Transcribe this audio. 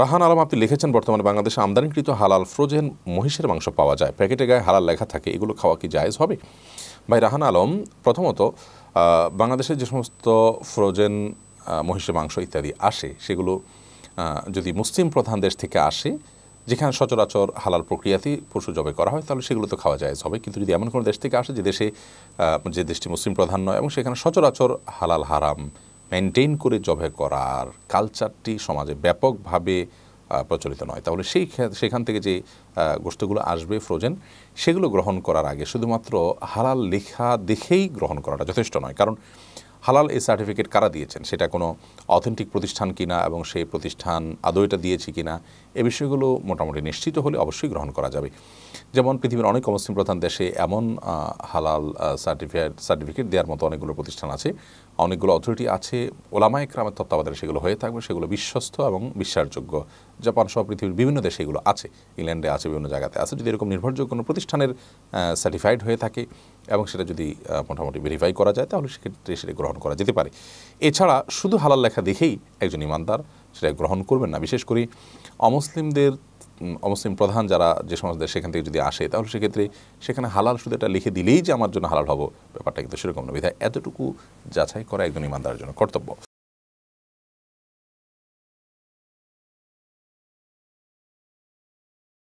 রাহান আলম আপনি লিখেছেন বর্তমানে বাংলাদেশে আমদানিকৃত হালাল ফ্রোজেন মহিষের মাংস পাওয়া যায় প্যাকেটে গায়ে হালাল লেখা থাকে এগুলো খাওয়া কি জায়জ হবে ভাই রাহান আলম প্রথমত বাংলাদেশে যে সমস্ত ফ্রোজেন মহিষের মাংস ইত্যাদি আসে সেগুলো যদি মুসলিম প্রধান দেশ থেকে আসে যেখানে সচরাচর হালাল প্রক্রিয়াতেই পশু জবে করা হয় তাহলে সেগুলো তো খাওয়া যায় হবে কিন্তু যদি এমন কোনো দেশ থেকে আসে যে দেশে যে দেশটি মুসলিম প্রধান নয় এবং সেখানে সচরাচর হালাল হারাম মেনটেন করে জবে করার কালচারটি সমাজে ব্যাপকভাবে প্রচলিত নয় তাহলে সেই সেখান থেকে যে গোষ্ঠীগুলো আসবে ফ্রোজেন সেগুলো গ্রহণ করার আগে শুধুমাত্র হালাল লেখা দেখেই গ্রহণ করাটা যথেষ্ট নয় কারণ হালাল এই সার্টিফিকেট কারা দিয়েছেন সেটা কোনো অথেন্টিক প্রতিষ্ঠান কিনা এবং সেই প্রতিষ্ঠান আদৌ এটা দিয়েছে কিনা এ বিষয়গুলো মোটামুটি নিশ্চিত হলে অবশ্যই গ্রহণ করা যাবে যেমন পৃথিবীর অনেক অমুসলিম প্রধান দেশে এমন হালাল সার্টিফিকেট সার্টিফিকেট দেওয়ার মতো অনেকগুলো প্রতিষ্ঠান আছে অনেকগুলো অথরিটি আছে ওলামা একরামের তত্ত্বাবধানে সেগুলো হয়ে থাকবে সেগুলো বিশ্বস্ত এবং বিশ্বাসযোগ্য জাপান সহ পৃথিবীর বিভিন্ন দেশে এগুলো আছে ইংল্যান্ডে আছে বিভিন্ন জায়গাতে আছে যদি এরকম নির্ভরযোগ্য কোনো প্রতিষ্ঠানের সার্টিফাইড হয়ে থাকে এবং সেটা যদি মোটামুটি ভেরিফাই করা যায় তাহলে সেক্ষেত্রে সেটা গ্রহণ গ্রহণ করা যেতে পারে এছাড়া শুধু হালাল লেখা দেখেই একজন ইমানদার সেটা গ্রহণ করবেন না বিশেষ করে অমুসলিমদের অমুসলিম প্রধান যারা যে সমস্ত সেখান থেকে যদি আসে তাহলে সেক্ষেত্রে সেখানে হালাল শুধু এটা লিখে দিলেই যে আমার জন্য হালাল হবো ব্যাপারটা কিন্তু সেরকম না বিধায় এতটুকু যাচাই করা একজন ইমানদারের জন্য কর্তব্য